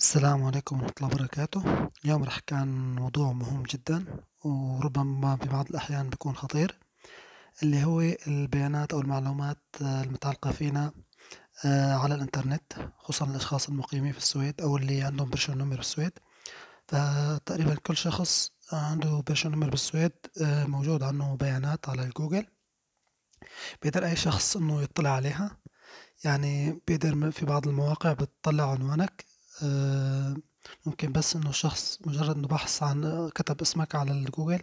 السلام عليكم ورحمة الله وبركاته اليوم راح أحكي عن موضوع مهم جدا وربما ببعض الأحيان بيكون خطير اللي هو البيانات أو المعلومات المتعلقة فينا آه، على الإنترنت خصوصا الأشخاص المقيمين في السويد أو اللي عندهم بيرشن نمر بالسويد فتقريبا كل شخص عنده بيرشن نمر بالسويد موجود عنه بيانات على الجوجل بيقدر أي شخص إنه يطلع عليها يعني بيقدر في بعض المواقع بتطلع عنوانك آه، ممكن بس انه شخص مجرد انه بحث عن كتب اسمك على الجوجل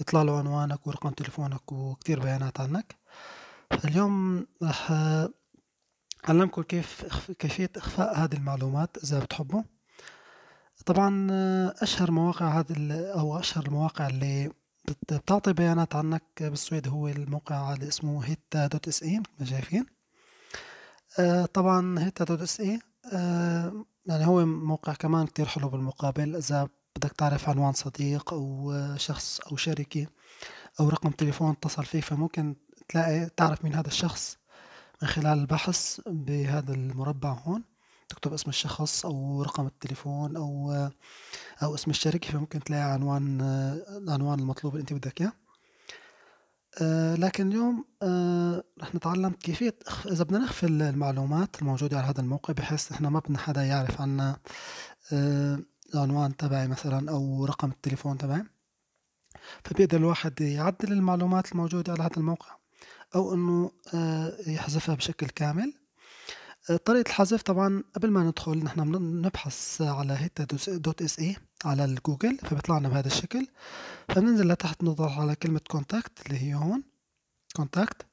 يطلع له عنوانك ورقم تليفونك وكتير بيانات عنك اليوم رح آه، اعلمكم كيف كيفية إخفاء هذه المعلومات إذا بتحبوا طبعا آه، أشهر مواقع هذه أو أشهر المواقع اللي بتعطي بيانات عنك بالسويد هو الموقع اللي اسمه هيتا دوت اس اي ما شايفين طبعا هيتا دوت اس اي يعني هو موقع كمان كتير حلو بالمقابل إذا بدك تعرف عنوان صديق أو شخص أو شركة أو رقم تليفون اتصل فيك فممكن تلاقي تعرف مين هذا الشخص من خلال البحث بهذا المربع هون تكتب اسم الشخص أو رقم التليفون أو أو اسم الشركة فممكن تلاقي عنوان العنوان المطلوب اللي أنت بدك إياه آه، لكن اليوم آه، رح نتعلم كيفية إذا بدنا نخفي المعلومات الموجودة على هذا الموقع بحيث إحنا ما بدنا حدا يعرف عنا آه، العنوان تبعي مثلا أو رقم التليفون تبعي فبيقدر الواحد يعدل المعلومات الموجودة على هذا الموقع أو إنه يحذفها بشكل كامل طريقة الحذف طبعا قبل ما ندخل نحن بنبحث على هيتا دوت اس ايه على الجوجل فبيطلع لنا بهذا الشكل فبننزل لتحت نضغط على كلمة كونتاكت اللي هي هون كونتاكت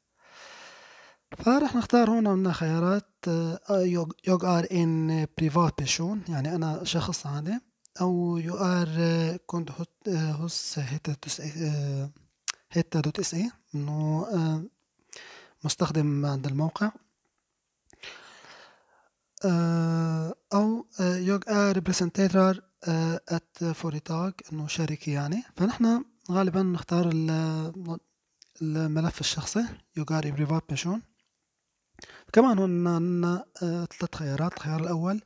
فرح نختار هون عندنا خيارات آه، يوج ار ان بريفات بيشون يعني أنا شخص عادي أو يو ار كنت هوس آه، هيتا تس آه، هيتا دوت اس اي إنه مستخدم عند الموقع أو يوج ار ريبريزنتيتر ات آه، فوريتاج انه شركه يعني فنحن غالبا نختار الملف الشخصي يوغاري بريفات بيشون كمان هون عندنا آه، ثلاث خيارات الخيار الاول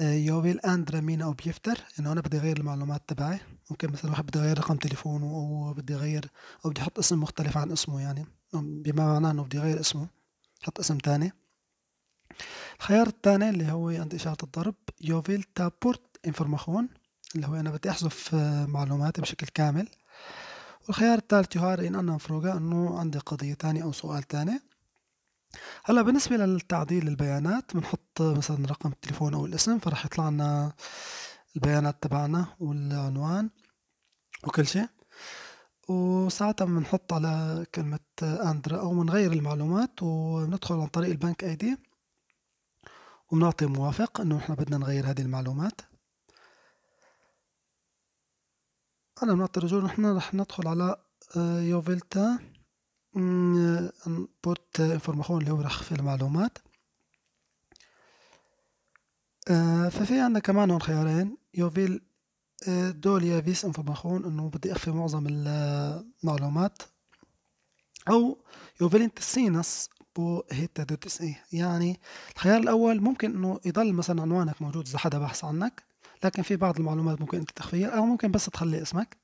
يوبيل اندرا مين او بيفتر انه انا بدي اغير المعلومات تبعي ممكن مثلا واحد بدي اغير رقم تليفونه او بدي اغير او بدي احط اسم مختلف عن اسمه يعني بما معناه انه بدي اغير اسمه حط اسم تاني الخيار الثاني اللي هو عند إشارة الضرب يوفيل تابورت انفورماخون اللي هو أنا بدي أحذف آه، معلوماتي بشكل كامل والخيار الثالث يهار إن أنا مفروقة أنه عندي قضية تانية أو سؤال تاني هلا بالنسبة للتعديل البيانات بنحط مثلا رقم التليفون أو الاسم فراح يطلع لنا البيانات تبعنا والعنوان وكل شيء وساعتها بنحط على كلمة أندرا أو بنغير المعلومات وبندخل عن طريق البنك أيدي وبنعطي موافق إنه إحنا بدنا نغير هذه المعلومات حالا بنعطي رجوع نحن رح ندخل على آه، يوفيلتا آه، بورت انفورماسيون اللي هو في المعلومات آه، ففي عندنا كمان هون خيارين يوفيل دول يا فيس انفورماسيون انه بدي اخفي معظم المعلومات او يوفيلنت سينس بو هيتا دوت اس اي يعني الخيار الاول ممكن انه يضل مثلا عنوانك موجود اذا حدا بحث عنك لكن في بعض المعلومات ممكن أنت تخفيها أو ممكن بس تخلي اسمك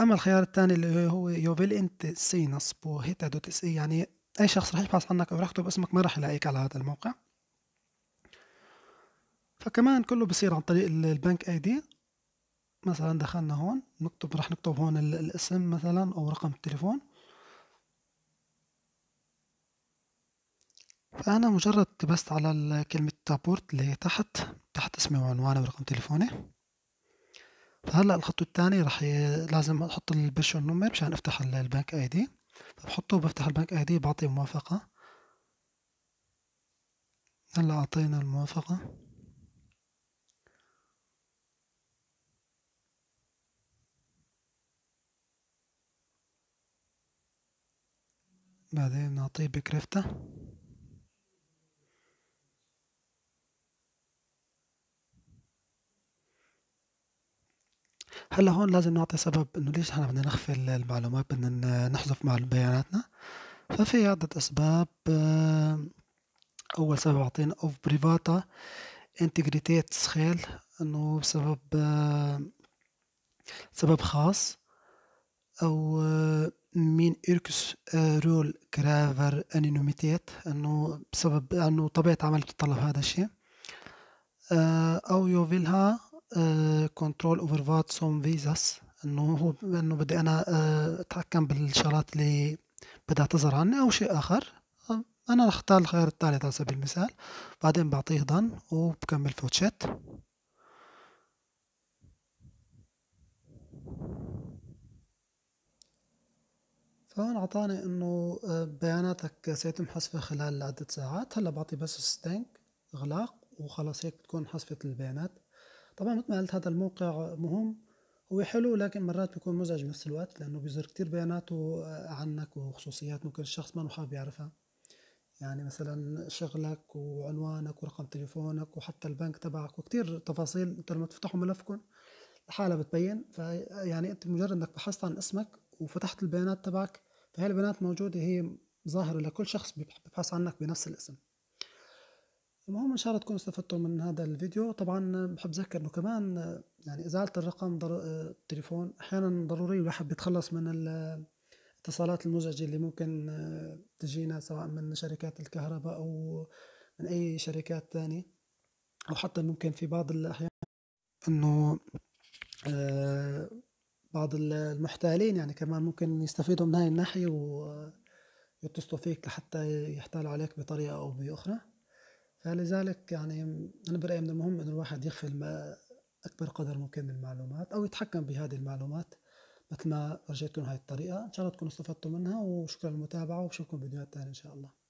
أما الخيار الثاني اللي هو يوفيل أنت سي بو هيتا دوت اس اي يعني أي شخص رح يبحث عنك أو رح يكتب اسمك ما رح يلاقيك على هذا الموقع فكمان كله بصير عن طريق البنك اي دي مثلا دخلنا هون نكتب رح نكتب هون الاسم مثلا أو رقم التليفون فأنا مجرد تبست على كلمة تابورت اللي هي تحت تحت اسمي وعنواني ورقم تليفوني فهلا الخط الثاني راح ي... لازم احط البرشن نمر مشان افتح البنك اي دي فبحطه بفتح البنك اي دي بعطيه موافقة هلا اعطينا الموافقة بعدين نعطيه بكريفته هلا هون لازم نعطي سبب انه ليش احنا بدنا نخفي المعلومات بدنا نحذف مع بياناتنا ففي عدة أسباب آه، أول سبب عطينا أوف بريفاتا انتجريتيت سخيل إنه بسبب آه، سبب خاص أو مين إيركس رول كرافر أنينوميتيت إنه بسبب إنه طبيعة عمل تتطلب هذا الشيء آه، أو يوفيلها كنترول اوفر فات سوم فيزاس انه هو انه بدي انا آه، اتحكم بالشغلات اللي بدها تظهر عني او شيء اخر آه، انا رح اختار الخيار الثالث على سبيل المثال بعدين بعطيه ضن وبكمل فوتشيت فهون اعطاني انه آه، بياناتك سيتم حذفها خلال عدة ساعات هلا بعطي بس ستينك اغلاق وخلاص هيك بتكون حذفت البيانات طبعا مثل ما قلت هذا الموقع مهم هو حلو لكن مرات بيكون مزعج بنفس الوقت لأنه بيظهر كتير بياناته عنك وخصوصيات ممكن الشخص ما حابب يعرفها يعني مثلا شغلك وعنوانك ورقم تليفونك وحتى البنك تبعك وكتير تفاصيل انت لما تفتحوا ملفكم لحالها بتبين فيعني انت مجرد انك بحثت عن اسمك وفتحت البيانات تبعك فهي البيانات موجودة هي ظاهرة لكل شخص بيبحث عنك بنفس الاسم المهم ان شاء الله تكونوا استفدتوا من هذا الفيديو طبعا بحب اذكر انه كمان يعني ازاله الرقم ضر... التليفون احيانا ضروري الواحد بيتخلص من الاتصالات المزعجه اللي ممكن تجينا سواء من شركات الكهرباء او من اي شركات ثانيه او حتى ممكن في بعض الاحيان انه آه، بعض المحتالين يعني كمان ممكن يستفيدوا من هاي الناحيه ويتصلوا فيك لحتى يحتالوا عليك بطريقه او باخرى لذلك يعني انا برايي من المهم انه الواحد يغفل ما اكبر قدر ممكن من المعلومات او يتحكم بهذه المعلومات مثل ما رجيتكم هاي الطريقه ان شاء الله تكونوا استفدتوا منها وشكرا للمتابعه وبشوفكم فيديوهات ثانيه ان شاء الله